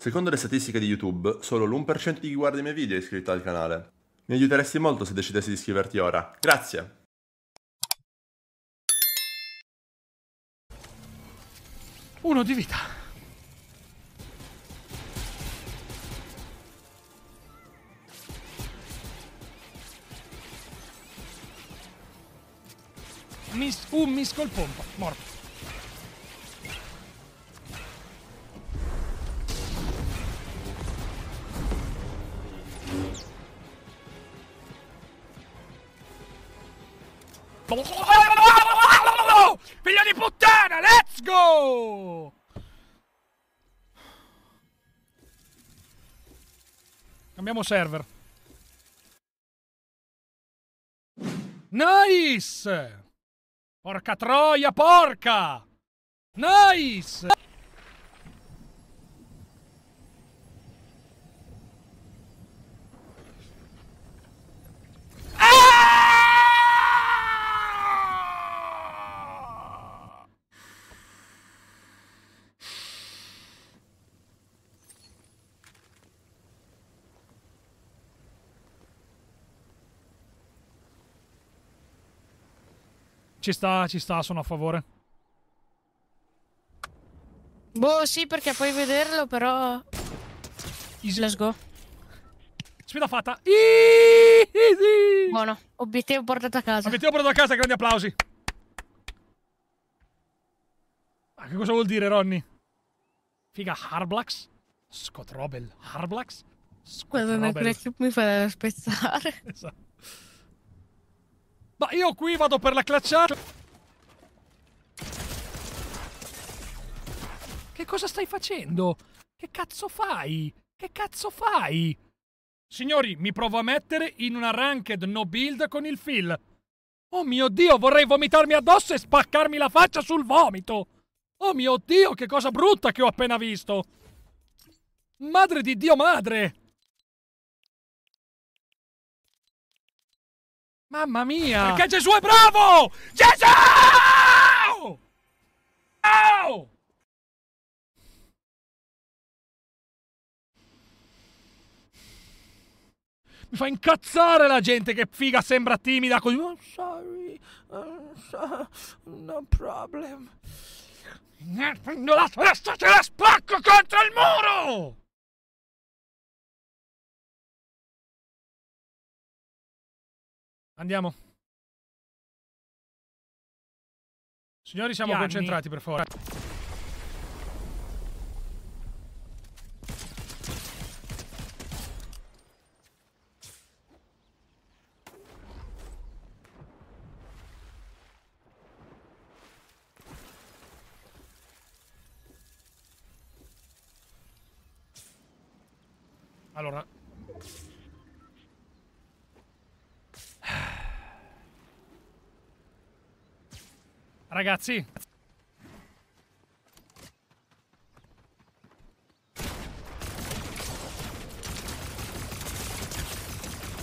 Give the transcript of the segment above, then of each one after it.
Secondo le statistiche di YouTube, solo l'1% di chi guarda i miei video è iscritto al canale. Mi aiuteresti molto se decidessi di iscriverti ora. Grazie! Uno di vita. Miss, un pompa. morto. Figlio di puttana, let's go! Cambiamo server. Nice! Porca troia, porca! Nice! Ci sta, ci sta, sono a favore. Boh, sì, perché puoi vederlo, però... Easy. Let's go. Sfida fatta. Easy. Buono. Obiettivo portato a casa. Obiettivo portato a casa, grandi applausi. Ma ah, che cosa vuol dire, Ronny? Figa, Harblax? Scott Robel, Harblax? Scott Robel. Mi fa spezzare. Esatto. Ma io qui vado per la clacciata. Che cosa stai facendo? Che cazzo fai? Che cazzo fai? Signori, mi provo a mettere in una ranked no build con il Phil. Oh mio Dio, vorrei vomitarmi addosso e spaccarmi la faccia sul vomito! Oh mio Dio, che cosa brutta che ho appena visto! Madre di Dio madre! Mamma mia! Perché Gesù è bravo! Gesù! Oh! Mi fa incazzare la gente che figa sembra timida così. Oh, sorry, oh, no problem. Non la, la spacco contro il muro! Andiamo. Signori, siamo Gianni. concentrati, per favore. Allora, Ragazzi,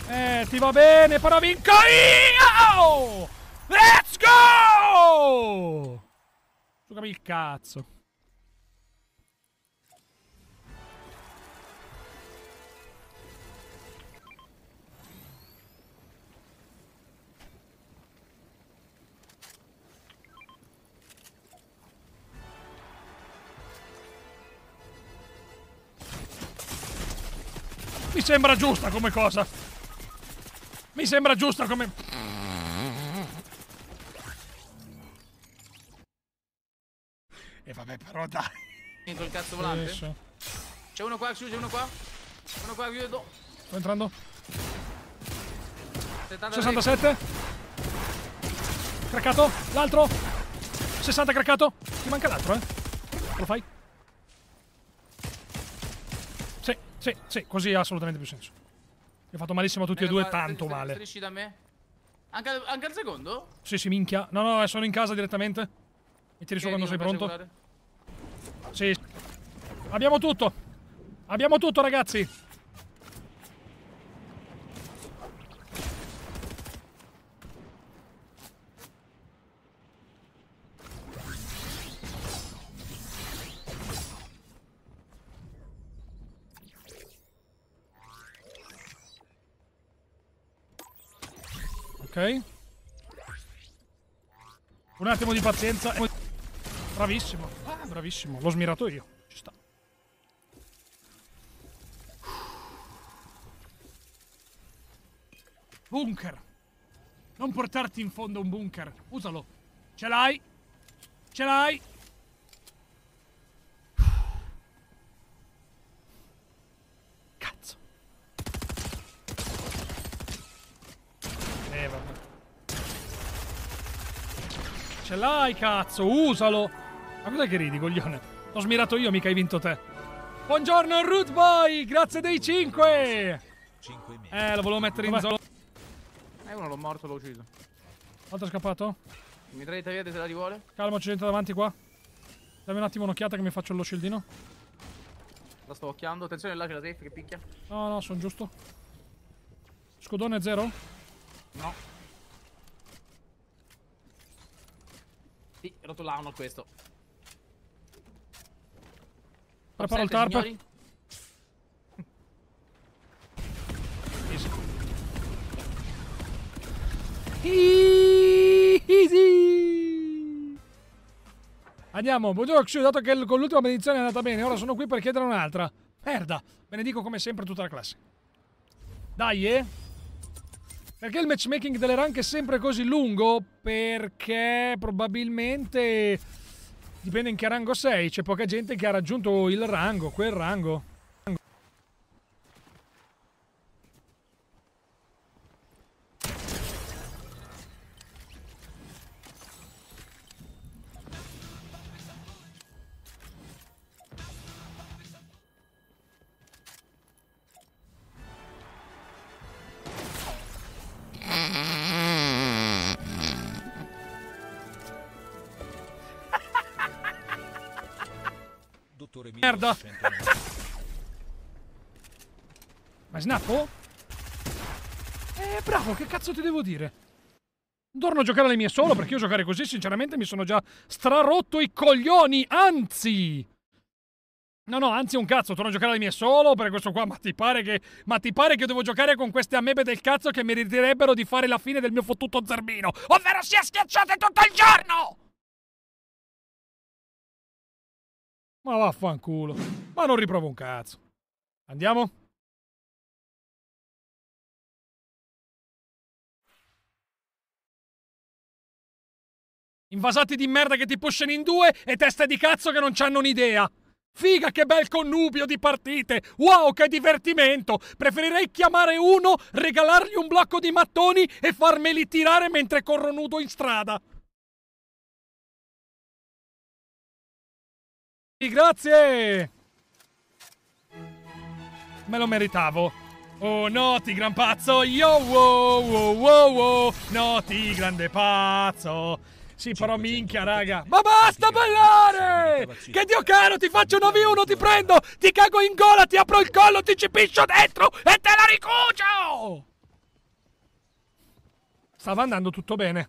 Eh, ti va bene, però vinco io! Let's go! Giocami il cazzo. Mi sembra giusta come cosa. Mi sembra giusta come... E vabbè, però dai. Dentro il cazzo volante. C'è uno qua, c'è uno qua. Uno qua, chiudo. Sto entrando. 67. Craccato. L'altro. 60 craccato. Ti manca l'altro, eh. Lo fai? Sì, sì, così ha assolutamente più senso. Mi ho fatto malissimo a tutti e due, guarda, tanto male. Strisci da me? Anche, anche, al secondo? Sì, sì, minchia. No, no, eh, sono in casa direttamente. Mi tiri su quando sei pronto. Sì. Abbiamo tutto. Abbiamo tutto, ragazzi. Ok. Un attimo di pazienza. Bravissimo. Ah, bravissimo. L'ho smirato io. Ci sta. Bunker. Non portarti in fondo un bunker. Usalo. Ce l'hai. Ce l'hai. Ce l'hai, cazzo, usalo! Ma cos'è che ridi, coglione? L'ho smirato io, mica hai vinto te. Buongiorno, Root Boy! Grazie dei 5! eh, lo volevo mettere Dov'è? in zona. Eh, uno l'ho morto, l'ho ucciso. L'altro è scappato? Mi trae tagliate se la rivuole. Calmo, c'è gente davanti qua. Dammi un attimo un'occhiata che mi faccio lo shieldino. La sto occhiando. Attenzione là c'è la safe che picchia. No, no, sono giusto. Scudone zero? No. Infatti, rotolavano questo. Preparo il tarp. Signori? Easy. Andiamo, Bujokshu, dato che con l'ultima benedizione è andata bene, ora sono qui per chiedere un'altra. Merda, benedico come sempre tutta la classe. Dai, eh? Perché il matchmaking delle rank è sempre così lungo? Perché probabilmente dipende in che rango sei. C'è poca gente che ha raggiunto il rango, quel rango. merda! Ma snappo? Eh, bravo, che cazzo ti devo dire? Torno a giocare alle mie solo perché io giocare così sinceramente mi sono già strarotto i coglioni, anzi! No, no, anzi un cazzo, torno a giocare alle mie solo per questo qua, ma ti pare che... Ma ti pare che io devo giocare con queste amebe del cazzo che meriterebbero di fare la fine del mio fottuto zerbino? Ovvero si è schiacciate tutto il giorno! Ma vaffanculo. Ma non riprovo un cazzo. Andiamo? Invasati di merda che ti pusciano in due e teste di cazzo che non c'hanno un'idea. Figa che bel connubio di partite! Wow che divertimento! Preferirei chiamare uno, regalargli un blocco di mattoni e farmeli tirare mentre corro nudo in strada. Grazie! Me lo meritavo. Oh no, Tigran pazzo! Yo wow wow wow wow! No, Tigran de pazzo! Sì, però minchia, raga. Ma basta ballare! Che Dio caro, ti faccio 9-1, ti prendo, ti cago in gola, ti apro il collo, ti ci piscio dentro e te la ricucio! Stava andando tutto bene.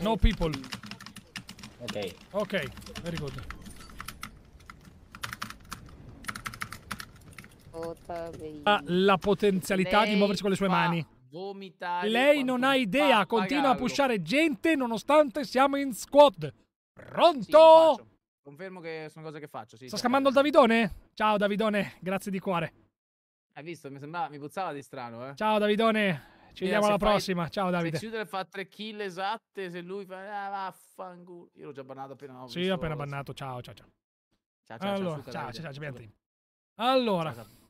No people. Ok. Ok, very good. Ha la potenzialità Lei di muoversi con le sue mani. vomitare Lei non ha idea, continua a pushare gente nonostante siamo in squad. Pronto? faccio. Confermo che sono cose che faccio. Sì, Sta certo. scammando il Davidone? Ciao Davidone, grazie di cuore. Hai visto? Mi sembrava, mi puzzava di strano, eh. Ciao Davidone, ci vediamo alla prossima. Ciao Davide. Se Chiudere fa tre kill esatte, se lui fa ah, vaffanculo. Io l'ho già bannato appena Sì, ho appena bannato. Ciao, ciao, ciao. Ciao, ciao, allora, ciao, ciao, ciao, ciao, ciao, ciao, ciao, ciao, ciao, ciao